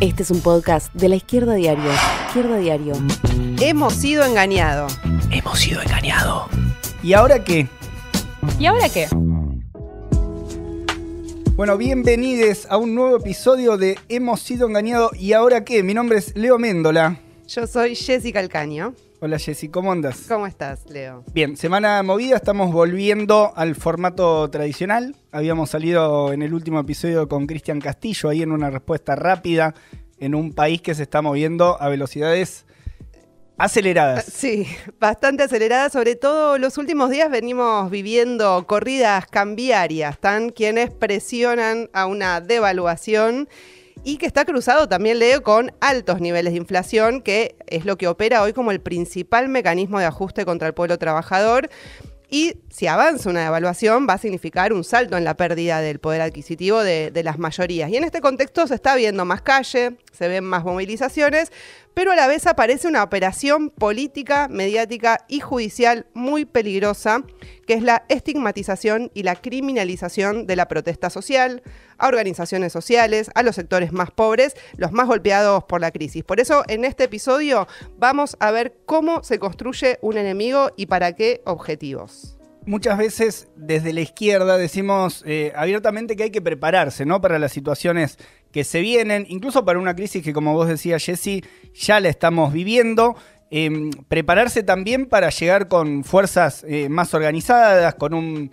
Este es un podcast de la Izquierda Diario. Izquierda Diario. Hemos sido engañados. Hemos sido engañados. ¿Y ahora qué? ¿Y ahora qué? Bueno, bienvenidos a un nuevo episodio de Hemos sido engañados. ¿Y ahora qué? Mi nombre es Leo Méndola. Yo soy Jessica Alcaño. Hola Jessy, ¿cómo andas? ¿Cómo estás, Leo? Bien, semana movida, estamos volviendo al formato tradicional. Habíamos salido en el último episodio con Cristian Castillo, ahí en una respuesta rápida, en un país que se está moviendo a velocidades aceleradas. Ah, sí, bastante aceleradas, sobre todo los últimos días venimos viviendo corridas cambiarias, están quienes presionan a una devaluación y que está cruzado también, Leo, con altos niveles de inflación, que es lo que opera hoy como el principal mecanismo de ajuste contra el pueblo trabajador. Y si avanza una devaluación, va a significar un salto en la pérdida del poder adquisitivo de, de, las mayorías. Y en este contexto se está viendo más calle, se ven más movilizaciones, pero a la vez aparece una operación política, mediática y judicial muy peligrosa, que es la estigmatización y la criminalización de la protesta social, a organizaciones sociales, a los sectores más pobres, los más golpeados por la crisis. Por eso, en este episodio vamos a ver cómo se construye un enemigo y para qué objetivos muchas veces desde la izquierda decimos eh, abiertamente que hay que prepararse ¿no? para las situaciones que se vienen, incluso para una crisis que, como vos decías, Jesse, ya la estamos viviendo. Em, prepararse también para llegar con fuerzas eh, más organizadas, con un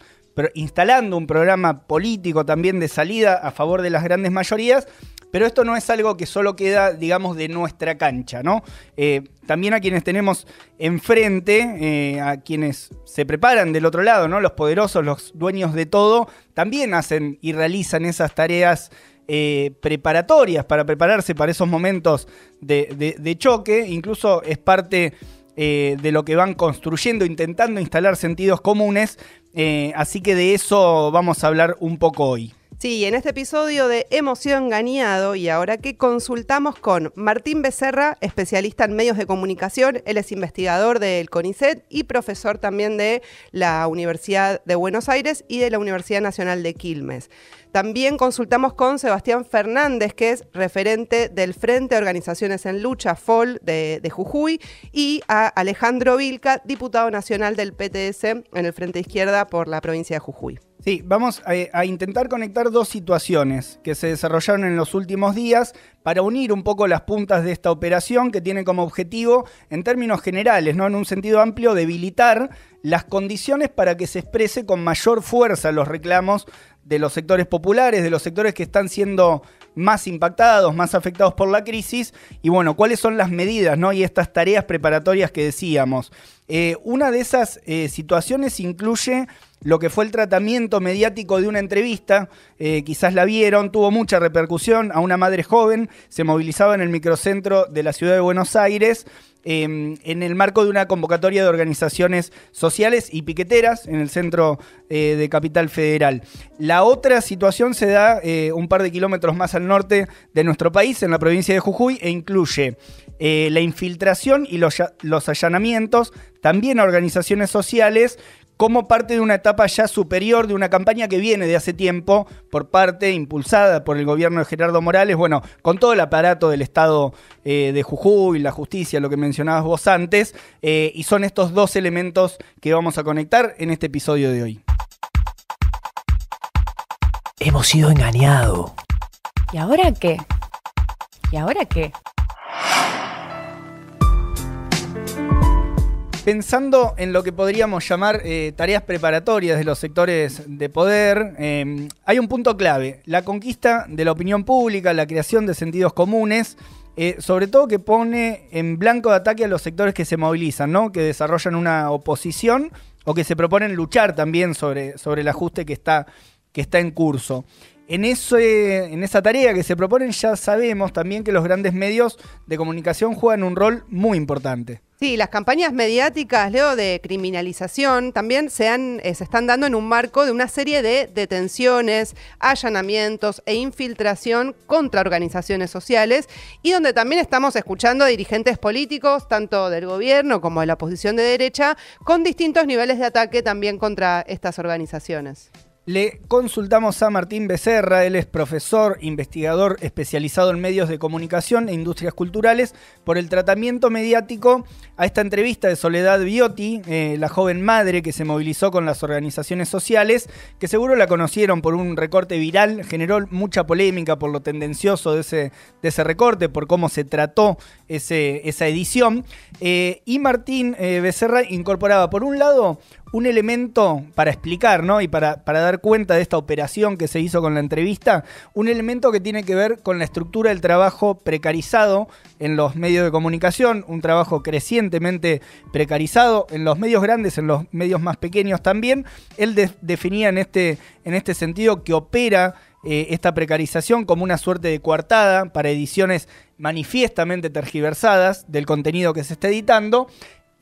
instalando un programa político también de salida a favor de las grandes mayorías, pero esto no es algo que solo queda, digamos, de nuestra cancha, ¿no? Eh, también a quienes tenemos enfrente, eh, a quienes se preparan del otro lado, ¿no? Los poderosos, los dueños de todo, también hacen y realizan esas tareas eh, preparatorias para prepararse para esos momentos de, choque. Incluso es parte eh, de lo que van construyendo, intentando instalar sentidos comunes. Eh, así que de eso vamos a hablar un poco hoy. Sí, en este episodio de Emoción engañado y ahora que consultamos con Martín Becerra, especialista en medios de comunicación, él es investigador del CONICET y profesor también de la Universidad de Buenos Aires y de la Universidad Nacional de Quilmes. También consultamos con Sebastián Fernández, que es referente del Frente Organizaciones en Lucha, FOL, de, Jujuy, y a Alejandro Vilca, diputado nacional del PTS en el Frente Izquierda por la provincia de Jujuy. Sí, vamos a, intentar conectar dos situaciones que se desarrollaron en los últimos días para unir un poco las puntas de esta operación que tiene como objetivo, en términos generales, no en un sentido amplio, debilitar las condiciones para que se exprese con mayor fuerza los reclamos de los sectores populares, de los sectores que están siendo más impactados, más afectados por la crisis, y bueno, cuáles son las medidas ¿no? y estas tareas preparatorias que decíamos. Eh, una de esas eh, situaciones incluye lo que fue el tratamiento mediático de una entrevista, eh, quizás la vieron, tuvo mucha repercusión a una madre joven, se movilizaba en el microcentro de la ciudad de Buenos Aires Em, en el marco de una convocatoria de organizaciones sociales y piqueteras en el centro eh, de Capital Federal. La otra situación se da eh, un par de kilómetros más al norte de nuestro país, en la provincia de Jujuy, e incluye eh, la infiltración y los, los allanamientos también a organizaciones sociales como parte de una etapa ya superior de una campaña que viene de hace tiempo por parte impulsada por el gobierno de Gerardo Morales, bueno, con todo el aparato del Estado de eh, de Jujuy, la justicia, lo que mencionabas vos antes, eh, y son estos dos elementos que vamos a conectar en este episodio de hoy. Hemos sido engañados. ¿Y ahora qué? ¿Y ahora qué? pensando en lo que podríamos llamar eh, tareas preparatorias de los sectores de poder, em, hay un punto clave, la conquista de la opinión pública, la creación de sentidos comunes, eh, sobre todo que pone en blanco de ataque a los sectores que se movilizan, que desarrollan una oposición o que se proponen luchar también sobre, el ajuste que está, en curso. en esa tarea que se proponen ya sabemos también que los grandes medios de comunicación juegan un rol muy importante. Sí, las campañas mediáticas, Leo, de criminalización también se, eh, se están dando en un marco de una serie de detenciones, allanamientos e infiltración contra organizaciones sociales y donde también estamos escuchando a dirigentes políticos, tanto del gobierno como de la oposición de derecha, con distintos niveles de ataque también contra estas organizaciones. Le consultamos a Martín Becerra, él es profesor, investigador especializado en medios de comunicación e industrias culturales, por el tratamiento mediático a esta entrevista de Soledad Biotti, eh, la joven madre que se movilizó con las organizaciones sociales, que seguro la conocieron por un recorte viral, generó mucha polémica por lo tendencioso de ese, recorte, por cómo se trató esa edición. Eh, y Martín eh, Becerra incorporaba, por un lado, un elemento para explicar, ¿no? Y para, dar cuenta de esta operación que se hizo con la entrevista, un elemento que tiene que ver con la estructura del trabajo precarizado en los medios de comunicación, un trabajo crecientemente precarizado en los medios grandes, en los medios más pequeños también. Él definía en este, en este sentido que opera eh, esta precarización como una suerte de coartada para ediciones manifiestamente tergiversadas del contenido que se está editando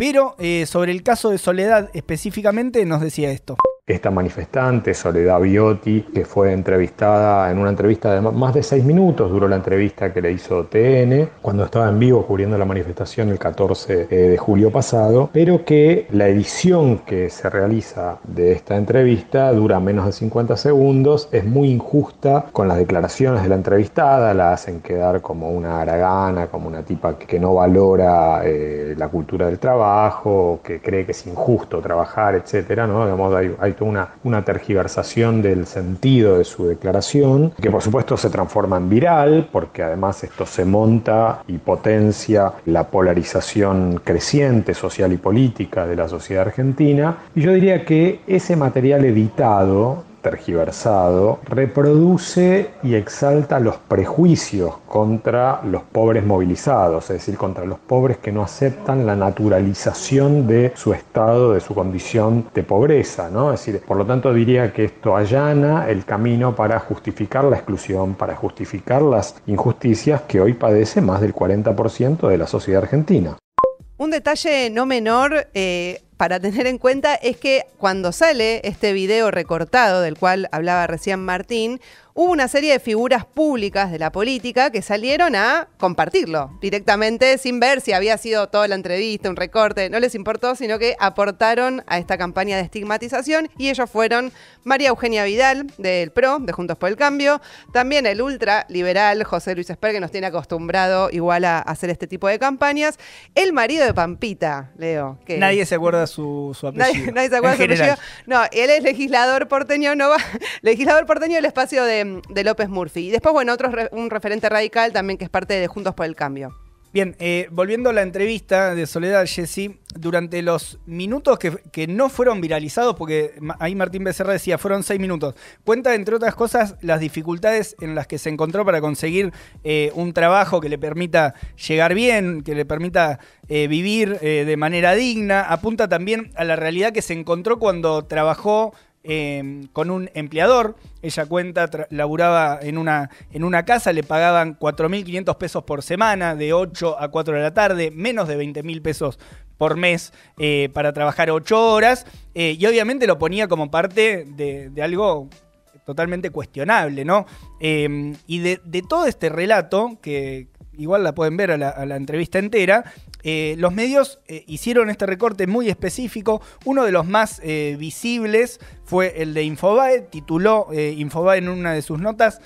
pero eh, sobre el caso de Soledad específicamente nos decía esto esta manifestante, Soledad Biotti, que fue entrevistada en una entrevista de más de seis minutos, duró la entrevista que le hizo TN, cuando estaba en vivo cubriendo la manifestación el 14 eh, de julio pasado, pero que la edición que se realiza de esta entrevista dura menos de 50 segundos, es muy injusta con las declaraciones de la entrevistada, la hacen quedar como una aragana, como una tipa que no valora eh, la cultura del trabajo, que cree que es injusto trabajar, etcétera, ¿no? una, una tergiversación del sentido de su declaración, que por supuesto se transforma en viral, porque además esto se monta y potencia la polarización creciente social y política de la sociedad argentina. Y yo diría que ese material editado tergiversado, reproduce y exalta los prejuicios contra los pobres movilizados, es decir, contra los pobres que no aceptan la naturalización de su estado, de su condición de pobreza, ¿no? Es decir, por lo tanto diría que esto allana el camino para justificar la exclusión, para justificar las injusticias que hoy padece más del 40% de la sociedad argentina. Un detalle no menor, eh, para tener en cuenta es que cuando sale este video recortado del cual hablaba recién Martín, hubo una serie de figuras públicas de la política que salieron a compartirlo directamente sin ver si había sido toda la entrevista, un recorte, no les importó, sino que aportaron a esta campaña de estigmatización y ellos fueron María Eugenia Vidal del PRO, de Juntos por el Cambio, también el ultraliberal José Luis Esper, que nos tiene acostumbrado igual a hacer este tipo de campañas, el marido de Pampita, Leo. nadie se acuerda su, su apellido. Nadie, se acuerda su No, él es legislador porteño, no va, legislador porteño del espacio de Em, de, López Murphy. Y después, bueno, otro un referente radical también que es parte de Juntos por el Cambio. Bien, eh, volviendo a la entrevista de Soledad Jessy, durante los minutos que, no fueron viralizados, porque ahí Martín Becerra decía, fueron seis minutos, cuenta entre otras cosas las dificultades en las que se encontró para conseguir eh, un trabajo que le permita llegar bien, que le permita eh, vivir de manera digna, apunta también a la realidad que se encontró cuando trabajó Em, con un empleador. Ella cuenta, laburaba en una, en una casa, le pagaban 4.500 pesos por semana, de 8 a 4 de la tarde, menos de 20.000 pesos por mes eh, para trabajar 8 horas. Eh, y obviamente lo ponía como parte de, algo totalmente cuestionable, ¿no? Em, y de, todo este relato que, igual la pueden ver a la, entrevista entera, eh, los medios eh, hicieron este recorte muy específico. Uno de los más eh, visibles fue el de Infobae, tituló Infobae en una de sus notas.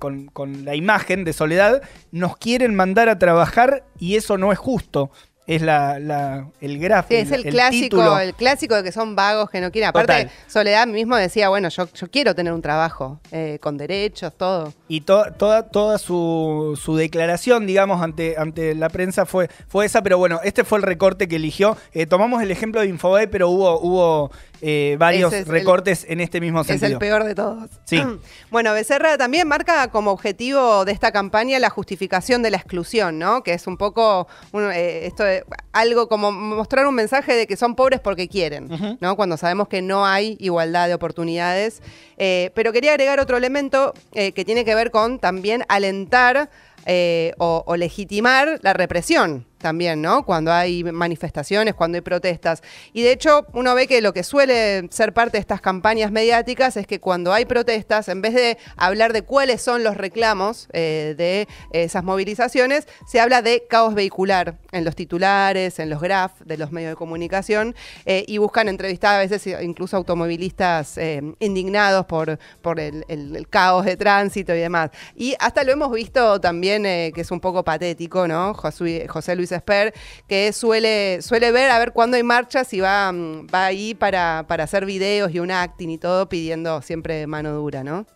Con, con la imagen de Soledad, nos quieren mandar a trabajar y eso no es justo es la, el gráfico. es el, clásico, el clásico de que son vagos que no quieren. Aparte, Soledad mismo decía, bueno, yo, quiero tener un trabajo eh, con derechos, todo. Y toda, toda su, declaración, digamos, ante, ante la prensa fue, fue esa, pero bueno, este fue el recorte que eligió. Eh, tomamos el ejemplo de Infobae, pero hubo, hubo eh, varios recortes en este mismo sentido. Es el peor de todos. Sí. bueno, Becerra también marca como objetivo de esta campaña la justificación de la exclusión, ¿no? Que es un poco esto de algo como mostrar un mensaje de que son pobres porque quieren, ¿no? Cuando sabemos que no hay igualdad de oportunidades. Eh, pero quería agregar otro elemento eh, que tiene que ver con también alentar eh, o legitimar la represión también, ¿no? Cuando hay manifestaciones, cuando hay protestas. Y de hecho, uno ve que lo que suele ser parte de estas campañas mediáticas es que cuando hay protestas, en vez de hablar de cuáles son los reclamos eh, de esas movilizaciones, se habla de caos vehicular en los titulares, en los graf de los medios de comunicación eh, y buscan entrevistar a veces incluso automovilistas eh, indignados por, por el, caos de tránsito y demás. Y hasta lo hemos visto también, que es un poco patético, ¿no? José Luis expert que suele, suele ver a ver cuándo hay marchas y va, mm, va ahí para, hacer videos y un acting y todo, pidiendo siempre mano dura, ¿no?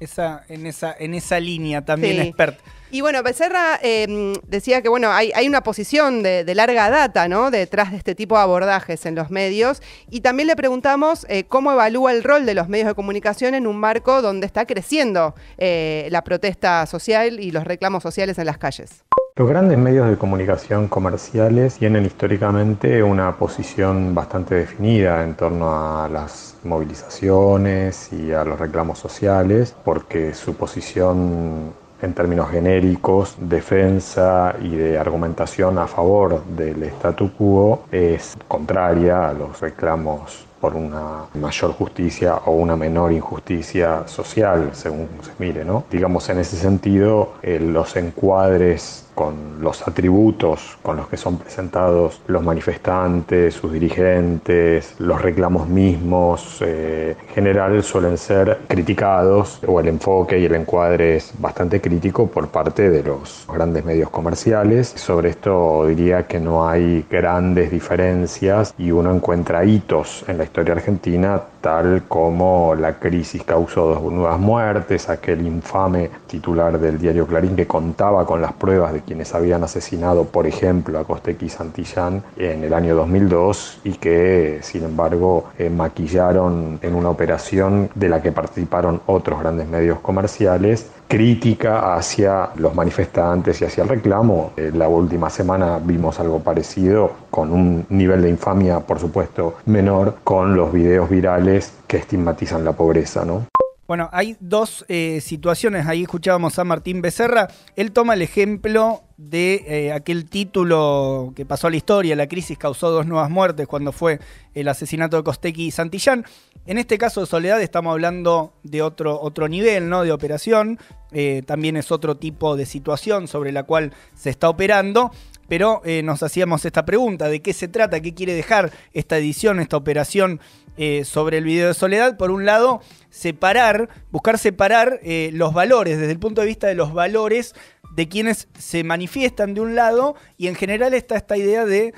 Esa, en, esa, en esa línea también, expert. Y bueno, Becerra eh, decía que bueno, hay, una posición de, larga data, ¿no? Detrás de este tipo de abordajes en los medios. Y también le preguntamos eh, cómo evalúa el rol de los medios de comunicación en un marco donde está creciendo eh, la protesta social y los reclamos sociales en las calles. Los grandes medios de comunicación comerciales tienen históricamente una posición bastante definida en torno a las movilizaciones y a los reclamos sociales, porque su posición en términos genéricos, defensa y de argumentación a favor del statu quo es contraria a los reclamos por una mayor justicia o una menor injusticia social, según se mire, ¿no? Digamos, en ese sentido, eh, los encuadres con los atributos con los que son presentados los manifestantes, sus dirigentes, los reclamos mismos, eh, en general suelen ser criticados o el enfoque y el encuadre es bastante crítico por parte de los grandes medios comerciales. Sobre esto diría que no hay grandes diferencias y uno encuentra hitos en la historia argentina tal como la crisis causó dos nuevas muertes, aquel infame titular del diario Clarín que contaba con las pruebas de quienes habían asesinado, por ejemplo, a Costequi Santillán en el año 2002 y que, sin embargo, eh, maquillaron en una operación de la que participaron otros grandes medios comerciales crítica hacia los manifestantes y hacia el reclamo. Eh, la última semana vimos algo parecido, con un nivel de infamia, por supuesto, menor, con los videos virales que estigmatizan la pobreza, ¿no? Bueno, hay dos eh, situaciones. Ahí escuchábamos a Martín Becerra. Él toma el ejemplo de eh, aquel título que pasó a la historia, La crisis causó dos nuevas muertes, cuando fue el asesinato de Costequi y Santillán. En este caso de Soledad estamos hablando de otro, otro nivel ¿no? de operación, eh, también es otro tipo de situación sobre la cual se está operando, pero eh, nos hacíamos esta pregunta de qué se trata, qué quiere dejar esta edición, esta operación eh, sobre el video de Soledad. Por un lado, separar, buscar separar los valores, desde el punto de vista de los valores de quienes se manifiestan de un lado y en general está esta idea de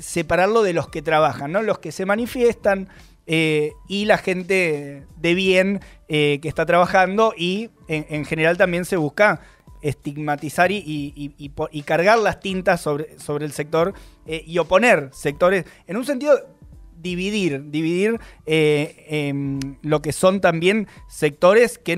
separarlo de los que trabajan, ¿no? los que se manifiestan eh, y la gente de bien eh, que está trabajando y en, general también se busca estigmatizar y, cargar las tintas sobre, el sector eh, y oponer sectores. En un sentido, dividir, dividir em, lo que son también sectores que,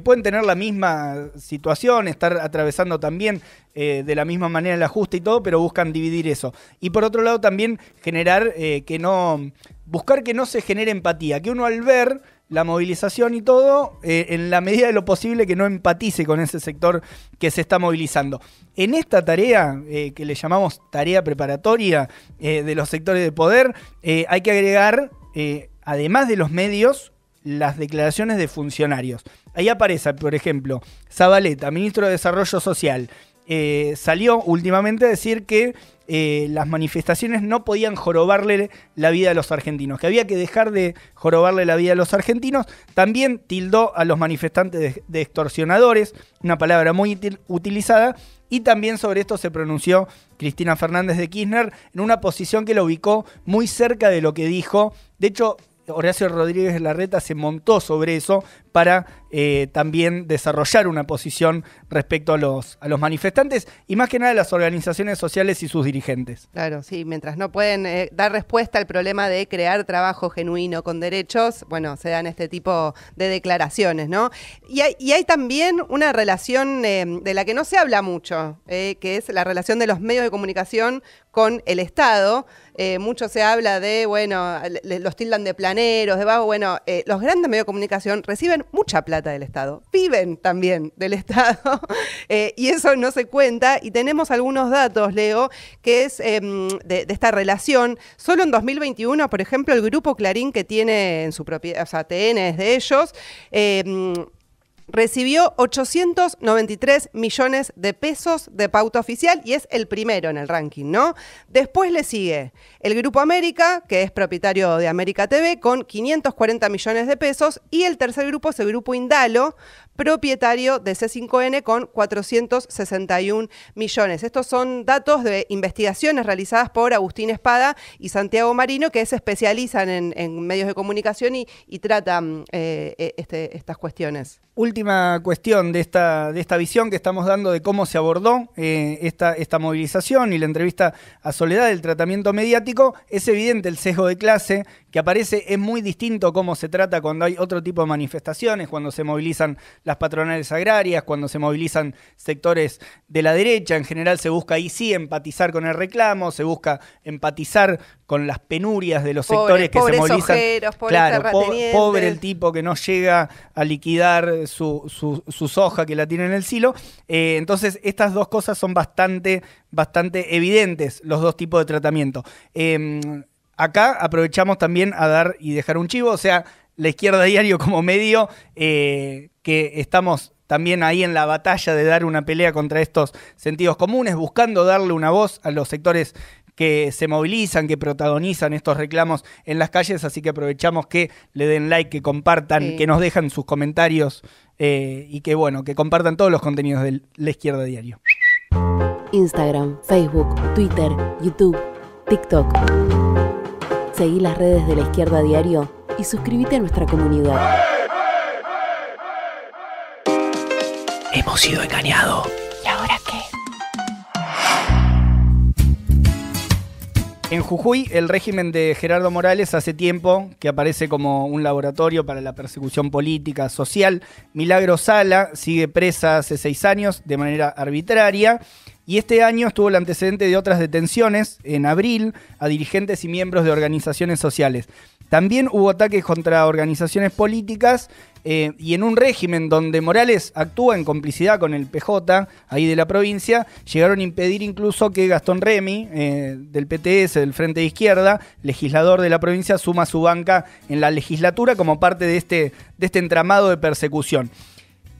pueden tener la misma situación, estar atravesando también de la misma manera el ajuste y todo, pero buscan dividir eso. Y por otro lado también generar que no buscar que no se genere empatía, que uno al ver la movilización y todo, eh, en la medida de lo posible que no empatice con ese sector que se está movilizando. En esta tarea, eh, que le llamamos tarea preparatoria eh, de los sectores de poder, hay que agregar, además de los medios, las declaraciones de funcionarios. Ahí aparece, por ejemplo, Zabaleta, ministro de Desarrollo Social, salió últimamente a decir que eh, las manifestaciones no podían jorobarle la vida a los argentinos, que había que dejar de jorobarle la vida a los argentinos. También tildó a los manifestantes de, extorsionadores, una palabra muy utilizada, y también sobre esto se pronunció Cristina Fernández de Kirchner en una posición que la ubicó muy cerca de lo que dijo. De hecho, Horacio Rodríguez Larreta se montó sobre eso para eh, también desarrollar una posición respecto a los, a los manifestantes y más que nada a las organizaciones sociales y sus dirigentes. Claro, sí, mientras no pueden eh, dar respuesta al problema de crear trabajo genuino con derechos, bueno, se dan este tipo de declaraciones, ¿no? Y hay, también una relación eh, de la que no se habla mucho, que es la relación de los medios de comunicación con el Estado. Eh, mucho se habla de, bueno, los tildan de planeros, de vago, bueno, eh, los grandes medios de comunicación reciben mucha plata del Estado, viven también del Estado, eh, y eso no se cuenta, y tenemos algunos datos, Leo, que es em, de, de, esta relación, solo en 2021, por ejemplo, el grupo Clarín que tiene en su propiedad, o sea, TN es de ellos, em, recibió 893 millones de pesos de pauta oficial y es el primero en el ranking, ¿no? Después le sigue el Grupo América, que es propietario de América TV, con 540 millones de pesos, y el tercer grupo es el Grupo Indalo, propietario de C5N, con 461 millones. Estos son datos de investigaciones realizadas por Agustín Espada y Santiago Marino, que se especializan en, medios de comunicación y, tratan eh, eh, este, estas cuestiones última cuestión de esta, de esta visión que estamos dando de cómo se abordó eh, esta, esta movilización y la entrevista a Soledad, del tratamiento mediático, es evidente el sesgo de clase que aparece, es muy distinto cómo se trata cuando hay otro tipo de manifestaciones, cuando se movilizan las patronales agrarias, cuando se movilizan sectores de la derecha, en general se busca ahí sí empatizar con el reclamo, se busca empatizar con las penurias de los sectores que se movilizan. claro, pobre el tipo que no llega a liquidar su, su, soja que la tiene en el silo. Eh, entonces, estas dos cosas son bastante, bastante evidentes, los dos tipos de tratamiento. Em, acá aprovechamos también a dar y dejar un chivo, o sea, la izquierda diario como medio, eh, que estamos también ahí en la batalla de dar una pelea contra estos sentidos comunes, buscando darle una voz a los sectores que se movilizan, que protagonizan estos reclamos en las calles, así que aprovechamos que le den like, que compartan, que nos dejan sus comentarios eh, y que bueno, que compartan todos los contenidos de la izquierda diario. Instagram, Facebook, Twitter, YouTube, TikTok. Seguí las redes de la izquierda diario y suscríbete a nuestra comunidad. Hemos sido engañados. En Jujuy, el régimen de Gerardo Morales hace tiempo que aparece como un laboratorio para la persecución política, social. Milagro Sala sigue presa hace seis años de manera arbitraria y este año estuvo el antecedente de otras detenciones, en abril, a dirigentes y miembros de organizaciones sociales. También hubo ataques contra organizaciones políticas eh, y en un régimen donde Morales actúa en complicidad con el PJ, ahí de la provincia, llegaron a impedir incluso que Gastón Remy, eh, del PTS, del Frente de Izquierda, legislador de la provincia, suma su banca en la legislatura como parte de este, de este entramado de persecución.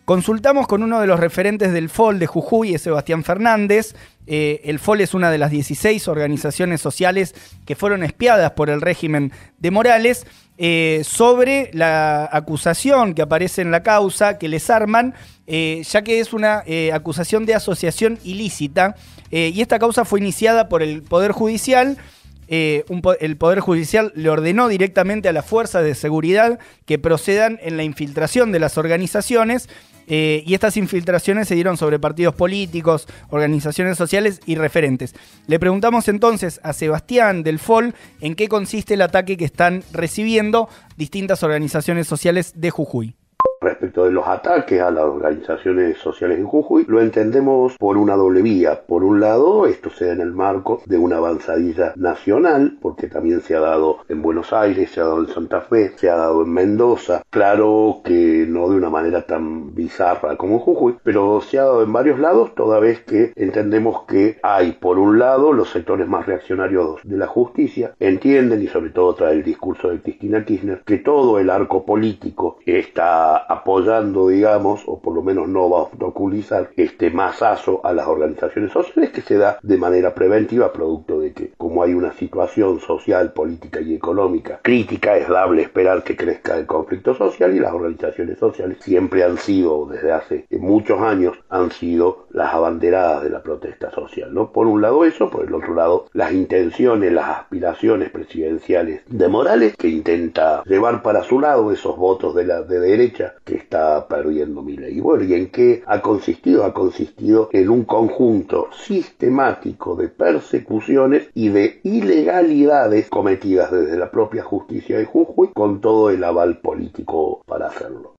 Consultamos con uno de los referentes del FOL de Jujuy, Sebastián Fernández. Eh, el FOL es una de las 16 organizaciones sociales que fueron espiadas por el régimen de Morales eh, sobre la acusación que aparece en la causa, que les arman, eh, ya que es una acusación de asociación ilícita. y esta causa fue iniciada por el Poder Judicial. el Poder Judicial le ordenó directamente a las fuerzas de seguridad que procedan en la infiltración de las organizaciones eh, y estas infiltraciones se dieron sobre partidos políticos, organizaciones sociales y referentes. Le preguntamos entonces a Sebastián del FOL en qué consiste el ataque que están recibiendo distintas organizaciones sociales de Jujuy respecto de los ataques a las organizaciones sociales en Jujuy, lo entendemos por una doble vía. Por un lado, esto se da en el marco de una avanzadilla nacional, porque también se ha dado en Buenos Aires, se ha dado en Santa Fe, se ha dado en Mendoza. Claro que no de una manera tan bizarra como en Jujuy, pero se ha dado en varios lados, toda vez que entendemos que hay, por un lado, los sectores más reaccionarios de la justicia, entienden y sobre todo trae el discurso de Cristina Kirchner, que todo el arco político está apoyado apoyando, digamos, o por lo menos no va a obstaculizar este masazo a las organizaciones sociales que se da de manera preventiva, producto de que, como hay una situación social, política y económica crítica, es dable esperar que crezca el conflicto social y las organizaciones sociales siempre han sido, desde hace muchos años, han sido las abanderadas de la protesta social, ¿no? Por un lado eso, por el otro lado las intenciones, las aspiraciones presidenciales de Morales, que intenta llevar para su lado esos votos de la de derecha que está perdiendo mi ley. Bueno, ¿y en qué ha consistido? Ha consistido en un conjunto sistemático de persecuciones y de ilegalidades cometidas desde la propia justicia de Jujuy con todo el aval político para hacerlo.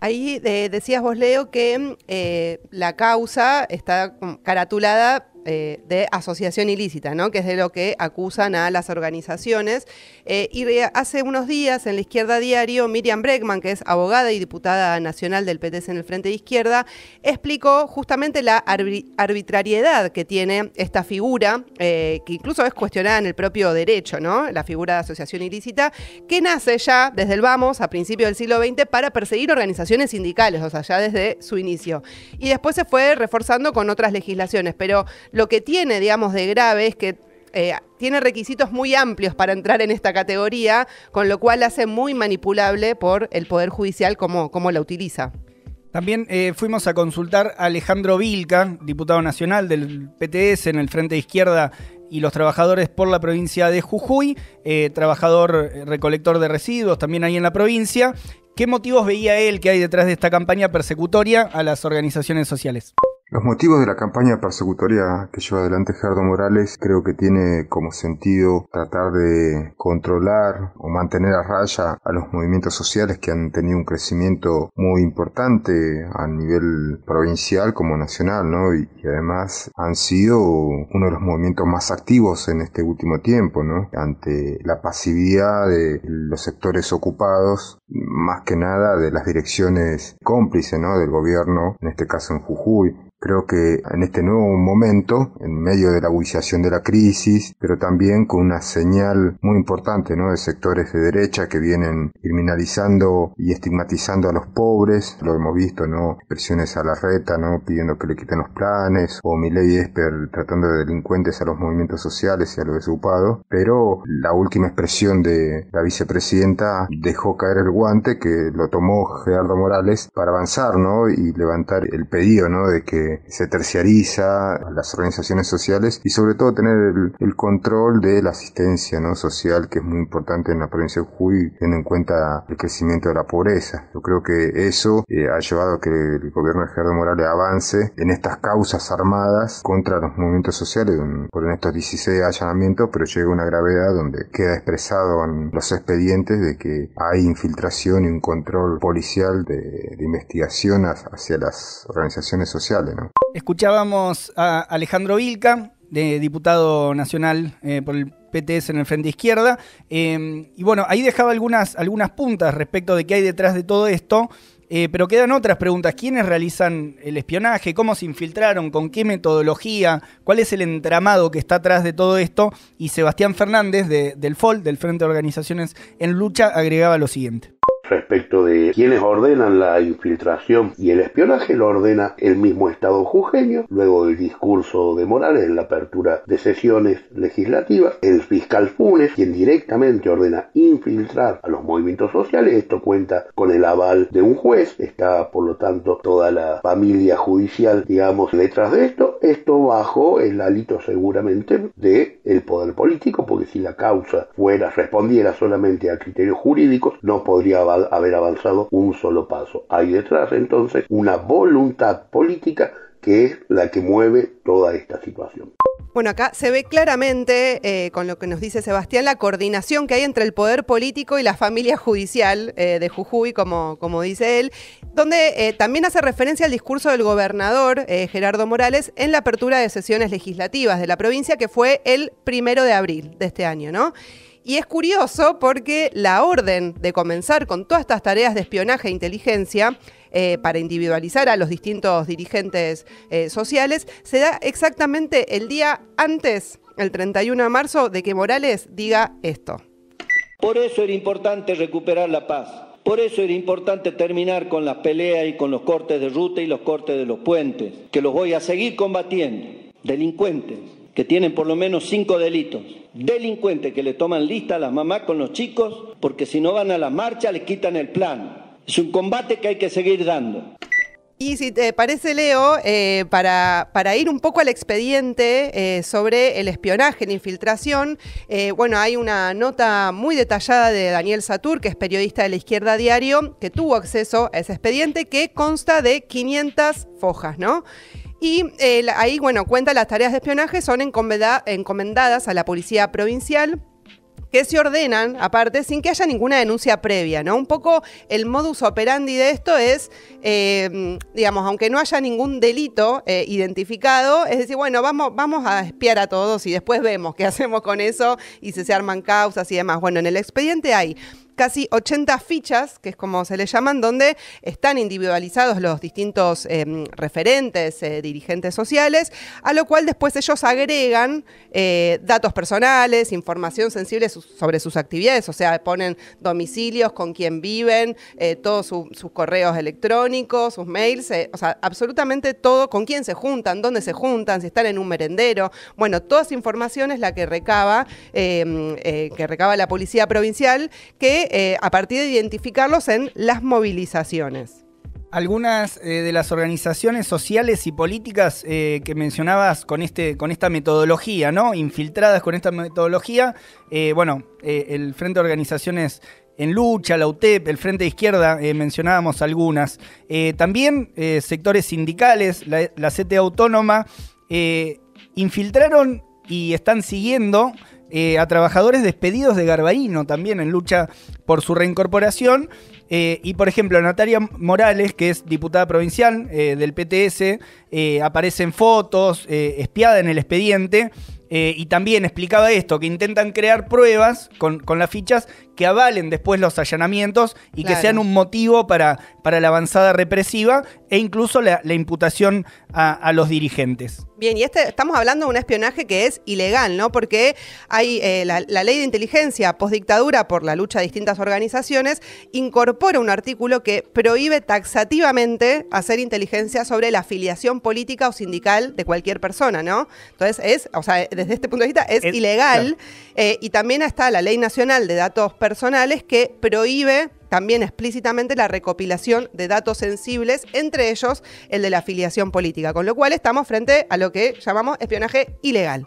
Ahí eh, decías vos, Leo, que eh, la causa está caratulada eh, de asociación ilícita, ¿no? que es de lo que acusan a las organizaciones. Eh, y hace unos días en la izquierda diario, Miriam Bregman, que es abogada y diputada nacional del PTS en el Frente de Izquierda, explicó justamente la arbitrariedad que tiene esta figura, eh, que incluso es cuestionada en el propio derecho, ¿no? la figura de asociación ilícita, que nace ya desde el vamos a principios del siglo XX para perseguir organizaciones sindicales, o sea, ya desde su inicio. Y después se fue reforzando con otras legislaciones, pero lo que tiene, digamos, de grave es que eh, tiene requisitos muy amplios para entrar en esta categoría, con lo cual la hace muy manipulable por el Poder Judicial cómo, la utiliza. También eh, fuimos a consultar a Alejandro Vilca, diputado nacional del PTS en el Frente de Izquierda y los trabajadores por la provincia de Jujuy, eh, trabajador recolector de residuos también ahí en la provincia. ¿Qué motivos veía él que hay detrás de esta campaña persecutoria a las organizaciones sociales? Los motivos de la campaña persecutoria que lleva adelante Gerardo Morales creo que tiene como sentido tratar de controlar o mantener a raya a los movimientos sociales que han tenido un crecimiento muy importante a nivel provincial como nacional, ¿no? Y, y además han sido uno de los movimientos más activos en este último tiempo, ¿no? Ante la pasividad de los sectores ocupados más que nada de las direcciones cómplices ¿no? del gobierno, en este caso en Jujuy. Creo que en este nuevo momento, en medio de la agudización de la crisis, pero también con una señal muy importante ¿no? de sectores de derecha que vienen criminalizando y estigmatizando a los pobres, lo hemos visto, ¿no? presiones a la reta, ¿no? pidiendo que le quiten los planes, o Miley Esper tratando de delincuentes a los movimientos sociales y a los desocupados, pero la última expresión de la vicepresidenta dejó caer el guante que lo tomó Gerardo Morales para avanzar, ¿no? Y levantar el pedido, ¿no? De que se terciariza las organizaciones sociales y sobre todo tener el, control de la asistencia, ¿no? Social, que es muy importante en la provincia de Jujuy, teniendo en cuenta el crecimiento de la pobreza. Yo creo que eso eh, ha llevado a que el gobierno de Gerardo Morales avance en estas causas armadas contra los movimientos sociales, por estos 16 allanamientos, pero llega una gravedad donde queda expresado en los expedientes de que hay infiltración y un control policial de, investigación hacia las organizaciones sociales. Escuchábamos a Alejandro Vilca, de diputado nacional eh, por el PTS en el Frente Izquierda. Eh, y bueno, ahí dejaba algunas, algunas puntas respecto de qué hay detrás de todo esto. Eh, pero quedan otras preguntas. ¿Quiénes realizan el espionaje? ¿Cómo se infiltraron? ¿Con qué metodología? ¿Cuál es el entramado que está atrás de todo esto? Y Sebastián Fernández del FOL, del Frente de Organizaciones en Lucha, agregaba lo siguiente respecto de quienes ordenan la infiltración y el espionaje lo ordena el mismo Estado jujeño, luego el discurso de Morales en la apertura de sesiones legislativas, el fiscal Funes, quien directamente ordena infiltrar a los movimientos sociales, esto cuenta con el aval de un juez, está por lo tanto toda la familia judicial, digamos, detrás de esto, esto bajo el alito seguramente de el poder político, porque si la causa fuera, respondiera solamente a criterios jurídicos, no podría haber avanzado un solo paso. Hay detrás entonces una voluntad política que es la que mueve toda esta situación. Bueno, acá se ve claramente, eh, con lo que nos dice Sebastián, la coordinación que hay entre el poder político y la familia judicial eh, de Jujuy, como, como, dice él, donde eh, también hace referencia al discurso del gobernador Gerardo Morales en la apertura de sesiones legislativas de la provincia, que fue el primero de abril de este año, ¿no? Y es curioso porque la orden de comenzar con todas estas tareas de espionaje e inteligencia eh, para individualizar a los distintos dirigentes eh, sociales se da exactamente el día antes, el 31 de marzo, de que Morales diga esto. Por eso era importante recuperar la paz. Por eso era importante terminar con las peleas y con los cortes de ruta y los cortes de los puentes, que los voy a seguir combatiendo. Delincuentes, que tienen por lo menos cinco delitos. Delincuentes que le toman lista a las mamás con los chicos porque si no van a la marcha les quitan el plan. Es un combate que hay que seguir dando. Y si te parece, Leo, eh, para, para, ir un poco al expediente eh, sobre el espionaje, la infiltración, eh, bueno, hay una nota muy detallada de Daniel Satur, que es periodista de la izquierda diario, que tuvo acceso a ese expediente, que consta de 500 fojas, ¿no? Y eh, ahí, bueno, cuenta las tareas de espionaje son encomendadas a la policía provincial que se ordenan, aparte, sin que haya ninguna denuncia previa, ¿no? Un poco el modus operandi de esto es, eh, digamos, aunque no haya ningún delito eh, identificado, es decir, bueno, vamos, vamos a espiar a todos y después vemos qué hacemos con eso y si se arman causas y demás. Bueno, en el expediente hay casi 80 fichas, que es como se le llaman, donde están individualizados los distintos eh, referentes, eh, dirigentes sociales, a lo cual después ellos agregan eh, datos personales, información sensible sobre sus actividades, o sea, ponen domicilios, con quién viven, todos sus correos electrónicos, sus mails, o sea, absolutamente todo, con quién se juntan, dónde se juntan, si están en un merendero, bueno, toda esa información es la que recaba, que recaba la policía provincial, que eh, a partir de identificarlos en las movilizaciones. Algunas eh, de las organizaciones sociales y políticas eh, que mencionabas con, este, con esta metodología, ¿no? Infiltradas con esta metodología, bueno, el Frente de Organizaciones en lucha, la UTEP, el Frente de Izquierda, mencionábamos algunas. también sectores sindicales, la, la CTA Autónoma, infiltraron y están siguiendo eh, a trabajadores despedidos de Garbarino también en lucha por su reincorporación. Eh, y por ejemplo, Natalia Morales, que es diputada provincial eh, del PTS, aparece en fotos, espiada en el expediente. y también explicaba esto, que intentan crear pruebas con, con las fichas que avalen después los allanamientos y que sean un motivo para, para, la avanzada represiva e incluso la, imputación a, los dirigentes. Bien, y este, estamos hablando de un espionaje que es ilegal, ¿no? Porque hay eh, la, ley de inteligencia postdictadura por la lucha de distintas organizaciones incorpora un artículo que prohíbe taxativamente hacer inteligencia sobre la afiliación política o sindical de cualquier persona, ¿no? Entonces es, o sea, desde este punto de vista es, ilegal eh, y también está la ley nacional de datos personales personales que prohíbe también explícitamente la recopilación de datos sensibles, entre ellos el de la afiliación política, con lo cual estamos frente a lo que llamamos espionaje ilegal.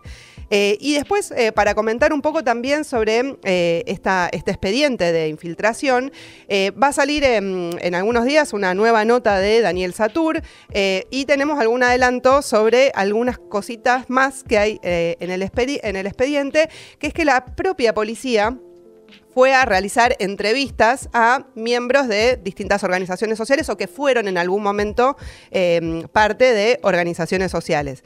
Eh, y después, eh, para comentar un poco también sobre eh, esta, este expediente de infiltración, va a salir en, algunos días una nueva nota de Daniel Satur y tenemos algún adelanto sobre algunas cositas más que hay en el, en el expediente, que es que la propia policía fue a realizar entrevistas a miembros de distintas organizaciones sociales o que fueron en algún momento em, parte de organizaciones sociales.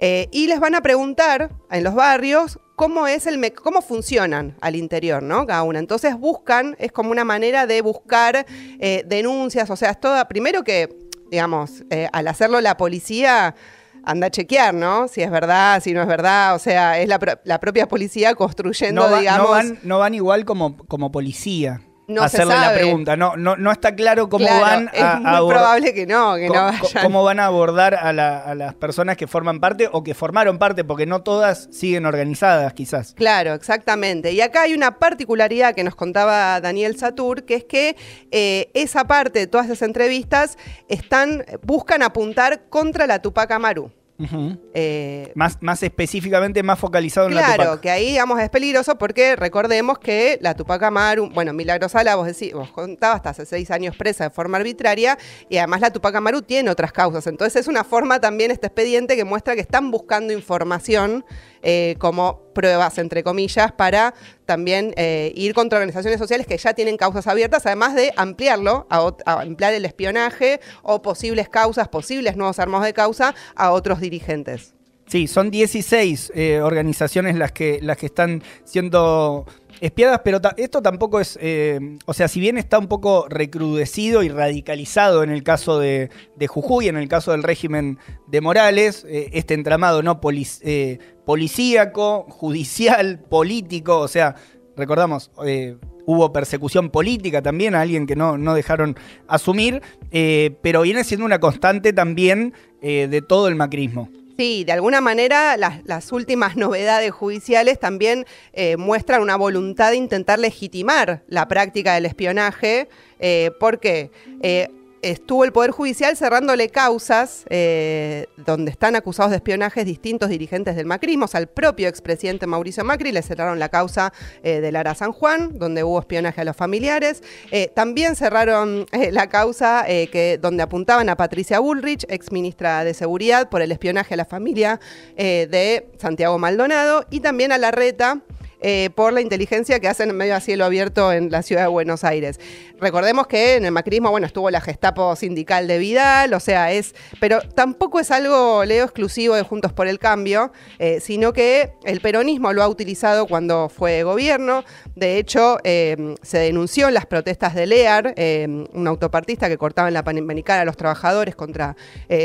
Eh, y les van a preguntar en los barrios cómo es el cómo funcionan al interior, ¿no? Cada una. Entonces buscan, es como una manera de buscar eh, denuncias, o sea, es toda, primero que, digamos, eh, al hacerlo la policía anda a chequear, ¿no? Si es verdad, si no es verdad. O sea, es la, la propia policía construyendo, digamos. No van, no van igual como, como policía no hacerle la pregunta. No, no, está claro cómo van a. muy probable que no, que no Cómo van a abordar a, las personas que forman parte o que formaron parte, porque no todas siguen organizadas, quizás. Claro, exactamente. Y acá hay una particularidad que nos contaba Daniel Satur, que es que eh, esa parte de todas esas entrevistas están, buscan apuntar contra la Tupac Amaru. Eh, más, más específicamente, más focalizado en la Claro, que ahí, vamos es peligroso porque recordemos que la Tupac Amaru, bueno, Milagrosala, vos, decís vos contabas, hasta hace seis años presa de forma arbitraria, y además la Tupac Amaru tiene otras causas. Entonces es una forma también este expediente que muestra que están buscando información eh, como pruebas, entre comillas, para también eh, ir contra organizaciones sociales que ya tienen causas abiertas, además de ampliarlo, ampliar el espionaje o posibles causas, posibles nuevos armados de causa a otros dirigentes. Sí, son 16 eh, organizaciones las que, las que están siendo espiadas, pero esto tampoco es, eh, o sea, si bien está un poco recrudecido y radicalizado en el caso de, Jujuy, en el caso del régimen de Morales, eh, este entramado no policíaco, judicial, político, o sea, recordamos, eh, hubo persecución política también a alguien que no, dejaron asumir, eh, pero viene siendo una constante también eh, de todo el macrismo. Sí, de alguna manera las, últimas novedades judiciales también muestran una voluntad de intentar legitimar la práctica del espionaje. porque estuvo el Poder Judicial cerrándole causas eh, donde están acusados de espionaje distintos dirigentes del macrismo. al propio expresidente Mauricio Macri le cerraron la causa eh, de Lara San Juan, donde hubo espionaje a los familiares. Eh, también cerraron la causa que, donde apuntaban a Patricia Bullrich, exministra de Seguridad, por el espionaje a la familia de Santiago Maldonado. Y también a Larreta eh, por la inteligencia que hacen en medio a cielo abierto en la ciudad de Buenos Aires. Recordemos que en el macrismo, bueno, estuvo la Gestapo sindical de Vidal, o sea, es, pero tampoco es algo, leo, exclusivo de Juntos por el Cambio, eh, sino que el peronismo lo ha utilizado cuando fue gobierno. De hecho, eh, se denunció en las protestas de Lear, un autopartista que cortaba en la Panamericana a los trabajadores contra,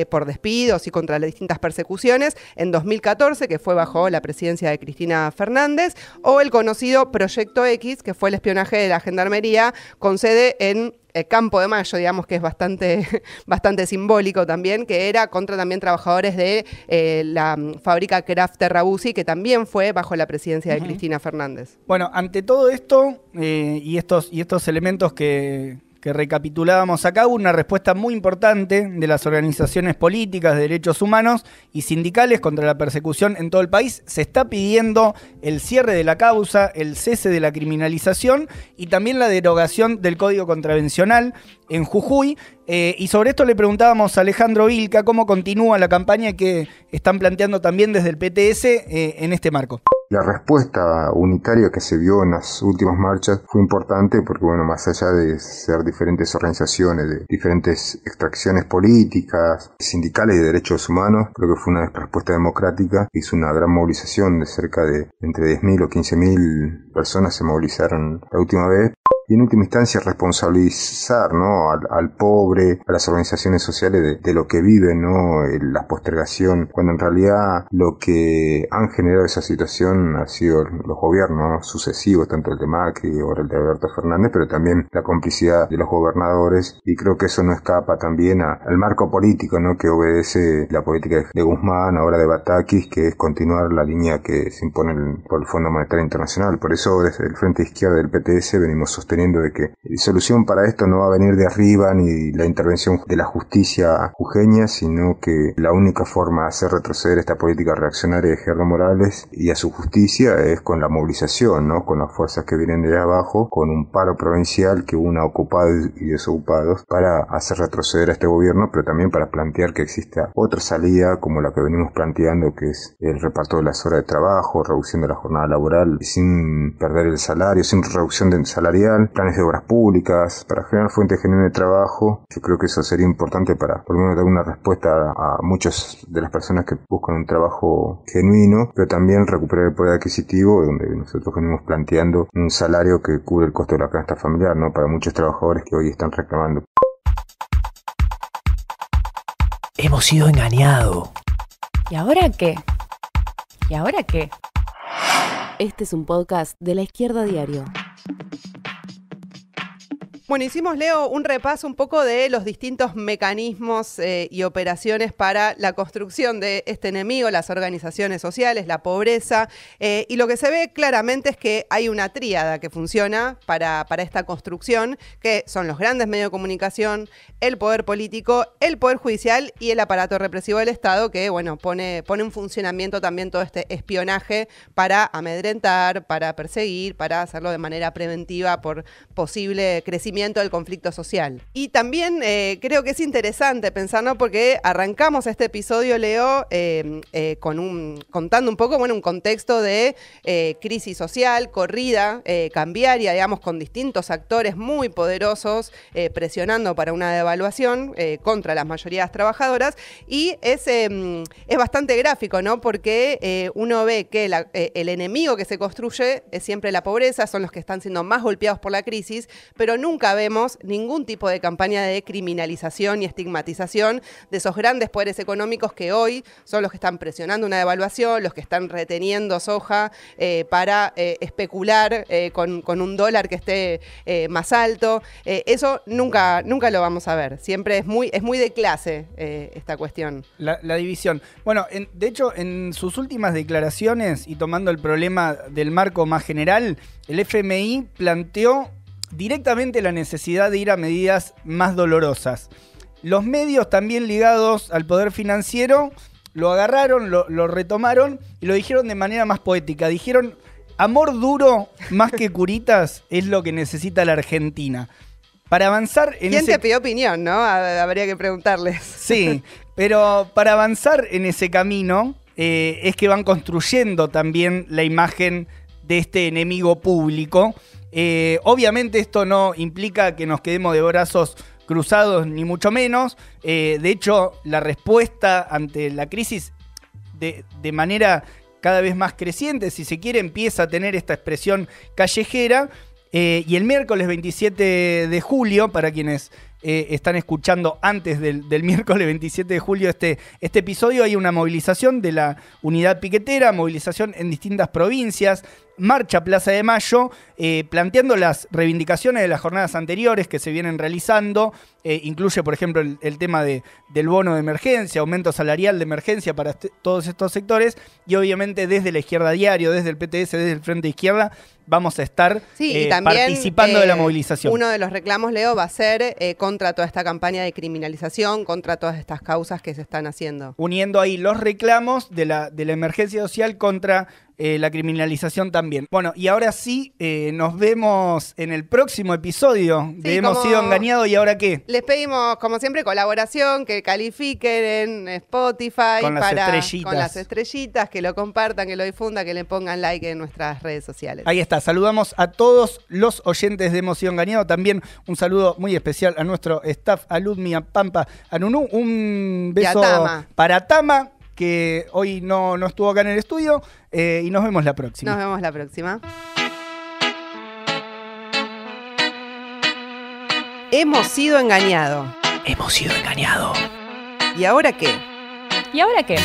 por despidos y contra las distintas persecuciones, en 2014, que fue bajo la presidencia de Cristina Fernández o el conocido Proyecto X, que fue el espionaje de la Gendarmería con sede en el eh, Campo de Mayo, digamos que es bastante, bastante simbólico también, que era contra también trabajadores de eh, la mm, fábrica Kraft Terrabusi, que también fue bajo la presidencia de Cristina Fernández. Bueno, ante todo esto eh, y, estos, y estos elementos que, que recapitulábamos acá, hubo una respuesta muy importante de las organizaciones políticas de derechos humanos y sindicales contra la persecución en todo el país. Se está pidiendo el cierre de la causa, el cese de la criminalización y también la derogación del código contravencional en Jujuy. Eh, y sobre esto le preguntábamos a Alejandro Vilca cómo continúa la campaña que están planteando también desde el PTS eh, en este marco. La respuesta unitaria que se vio en las últimas marchas fue importante porque, bueno, más allá de ser diferentes organizaciones de diferentes extracciones políticas, sindicales y de derechos humanos, creo que fue una respuesta democrática. Hizo una gran movilización de cerca de entre 10.000 o 15.000 personas se movilizaron la última vez y en última instancia responsabilizar ¿no? al, pobre, a las organizaciones sociales de, lo que viven, ¿no? Eh, la postergación, cuando en realidad lo que han generado esa situación ha sido los gobiernos sucesivos, tanto el de Macri, o el de Alberto Fernández, pero también la complicidad de los gobernadores y creo que eso no escapa también al marco político ¿no? que obedece la política de Guzmán, ahora de Batakis, que es continuar la línea que se impone por el Fondo Monetario Internacional. Por eso desde el Frente Izquierda del PTS venimos sosteniendo de que solución para esto no va a venir de arriba ni la intervención de la justicia jujeña, sino que la única forma de hacer retroceder esta política reaccionaria de Gerardo Morales y a su justicia es con la movilización, ¿no? con las fuerzas que vienen de abajo, con un paro provincial que una ocupados y desocupados para hacer retroceder a este gobierno, pero también para plantear que exista otra salida como la que venimos planteando, que es el reparto de las horas de trabajo, reducción de la jornada laboral sin perder el salario, sin reducción de salarial planes de obras públicas, para generar fuentes genuinas de trabajo. Yo creo que eso sería importante para por lo menos dar una respuesta a, muchas de las personas que buscan un trabajo genuino, pero también recuperar el poder adquisitivo, donde nosotros venimos planteando un salario que cubre el costo de la canasta familiar, ¿no? Para muchos trabajadores que hoy están reclamando. Hemos sido engañados. ¿Y ahora qué? ¿Y ahora qué? Este es un podcast de la izquierda diario. Bueno, hicimos, Leo, un repaso un poco de los distintos mecanismos eh, y operaciones para la construcción de este enemigo, las organizaciones sociales, la pobreza, eh, y lo que se ve claramente es que hay una tríada que funciona para, para esta construcción, que son los grandes medios de comunicación, el poder político, el poder judicial y el aparato represivo del Estado, que, bueno, pone, pone en funcionamiento también todo este espionaje para amedrentar, para perseguir, para hacerlo de manera preventiva por posible crecimiento del conflicto social. Y también eh, creo que es interesante pensar, Porque arrancamos este episodio, Leo, eh, eh, con contando un poco, bueno, un contexto de crisis social, corrida, cambiaria, digamos, con distintos actores muy poderosos presionando para una devaluación contra las mayorías trabajadoras. Y es, es bastante gráfico, ¿no? Porque uno ve que el enemigo que se construye es siempre la pobreza, son los que están siendo más golpeados por la crisis, pero nunca vemos ningún tipo de campaña de criminalización y estigmatización de esos grandes poderes económicos que hoy son los que están presionando una devaluación, los que están reteniendo soja eh, para eh, especular eh, con, un dólar que esté más alto. eso nunca, nunca lo vamos a ver. Siempre es muy, es muy de clase esta cuestión. La, división. Bueno, de hecho, en sus últimas declaraciones y tomando el problema del marco más general, el FMI planteó directamente la necesidad de ir a medidas más dolorosas. Los medios también ligados al poder financiero lo agarraron, lo, retomaron y lo dijeron de manera más poética. Dijeron, amor duro más que curitas es lo que necesita la Argentina. Para avanzar en ¿Quién te pidió opinión, no? Habría que preguntarles. Sí, pero para avanzar en ese camino eh, es que van construyendo también la imagen de este enemigo público eh, obviamente esto no implica que nos quedemos de brazos cruzados, ni mucho menos. Eh, de hecho, la respuesta ante la crisis de, manera cada vez más creciente, si se quiere, empieza a tener esta expresión callejera. Eh, y el miércoles 27 de julio, para quienes están escuchando antes del, miércoles 27 de julio este, este episodio, hay una movilización de la unidad piquetera, movilización en distintas provincias marcha Plaza de Mayo, eh, planteando las reivindicaciones de las jornadas anteriores que se vienen realizando. Eh, incluye, por ejemplo, el, tema del bono de emergencia, aumento salarial de emergencia para este, todos estos sectores. Y obviamente desde la izquierda diario, desde el PTS, desde el Frente Izquierda, vamos a estar eh, participando de la movilización. Uno de los reclamos, Leo, va a ser contra toda esta campaña de criminalización, contra todas estas causas que se están haciendo. Uniendo ahí los reclamos de la, de la emergencia social contra eh, la criminalización también. Bueno, y ahora sí, eh, nos vemos en el próximo episodio de Hemos sido engañados y ahora qué. Les pedimos, como siempre, colaboración, que califiquen en Spotify con para, las estrellitas. Con las estrellitas, que lo compartan, que lo difundan, que le pongan like en nuestras redes sociales. Ahí está, saludamos a todos los oyentes de Hemos sido engañados. También un saludo muy especial a nuestro staff, a Pampa, a Un beso para Tama que hoy no, no estuvo acá en el estudio eh, y nos vemos la próxima. Nos vemos la próxima. Hemos sido engañados. Hemos sido engañados. ¿Y ahora qué? ¿Y ahora qué?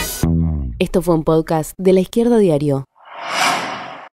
Esto fue un podcast de la Izquierda Diario.